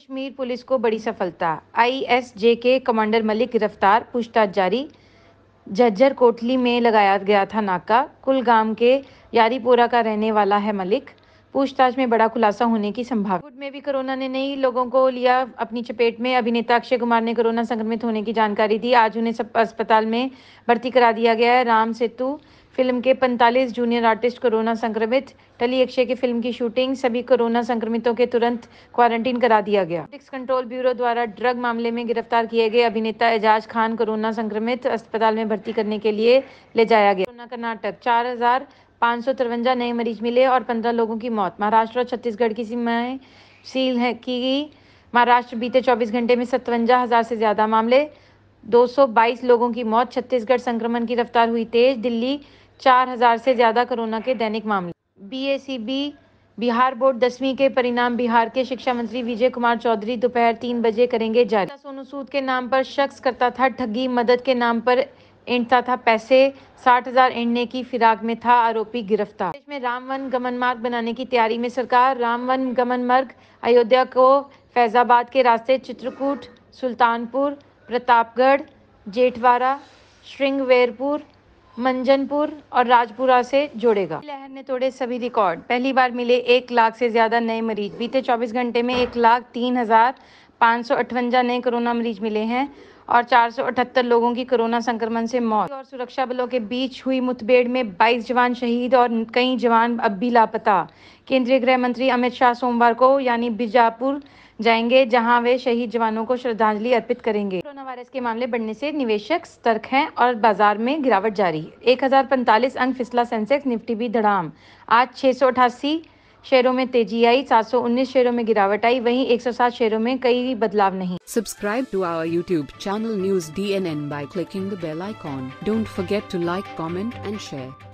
Kashmir police को बड़ी सफलता आई एस जे के कमांडर मलिक गिरफ्तार पूछताछ जारी झज्जर कोटली में लगाया गया था नाका कुलगाम के यारीपोरा का रहने वाला है मलिक पूछताछ में बड़ा खुलासा होने की संभावना बॉलीवुड में भी कोरोना ने नई लोगों को लिया अपनी चपेट में अभिनेता अक्षय कुमार ने कोरोना संक्रमित होने की जानकारी दी आज उन्हें सब अस्पताल में भर्ती करा दिया गया है राम सेतु फिल्म के 45 जूनियर आर्टिस्ट कोरोना संक्रमित टली अक्षय की फिल्म की शूटिंग सभी कोरोना संक्रमितों के तुरंत क्वारंटीन करा दिया गया कंट्रोल ब्यूरो द्वारा ड्रग मामले में गिरफ्तार किए गए अभिनेता एजाज खान कोरोना संक्रमित अस्पताल में भर्ती करने के लिए ले जाया गया कोरोना कर्नाटक चार पाँच सौ तिरवंजा नए मरीज मिले और पंद्रह लोगों की मौत महाराष्ट्र और छत्तीसगढ़ की सीमाएं सील है की गई महाराष्ट्र बीते चौबीस घंटे में सतवंजा हज़ार से ज़्यादा मामले 222 लोगों की मौत छत्तीसगढ़ संक्रमण की रफ्तार हुई तेज दिल्ली 4000 से ज़्यादा कोरोना के दैनिक मामले बी बिहार बोर्ड दसवीं के परिणाम बिहार के शिक्षा मंत्री विजय कुमार चौधरी दोपहर तीन बजे करेंगे जारी सोनू सूद के नाम पर शख्स करता था ठगी मदद के नाम पर इंटता था पैसे साठ हजार एंटने की फिराक में था आरोपी गिरफ्तार देश में वन गमन मार्ग बनाने की तैयारी में सरकार राम वन गमन मार्ग अयोध्या को फैजाबाद के रास्ते चित्रकूट सुल्तानपुर प्रतापगढ़ जेठवारा श्रृंगवेरपुर मंजनपुर और राजपुरा से जोड़ेगा लहर ने तोड़े सभी रिकॉर्ड पहली बार मिले एक लाख से ज्यादा नए मरीज बीते 24 घंटे में एक लाख तीन हजार पाँच सौ अठवंजा नए कोरोना मरीज मिले हैं और चार लोगों की कोरोना संक्रमण से मौत और सुरक्षा बलों के बीच हुई मुठभेड़ में बाईस जवान शहीद और कई जवान अब भी लापता केंद्रीय गृह मंत्री अमित शाह सोमवार को यानी बीजापुर जाएंगे जहां वे शहीद जवानों को श्रद्धांजलि अर्पित करेंगे कोरोना वायरस के मामले बढ़ने से निवेशक सतर्क हैं और बाजार में गिरावट जारी एक अंक फिसला सेंसेक्स निफ्टी भी धड़ाम आज अठासी शेयरों में तेजी आई सात शेयरों में गिरावट आई वहीं 107 शेयरों में कई बदलाव नहीं subscribe to our YouTube channel news D N N by clicking the bell icon don't forget to like comment and share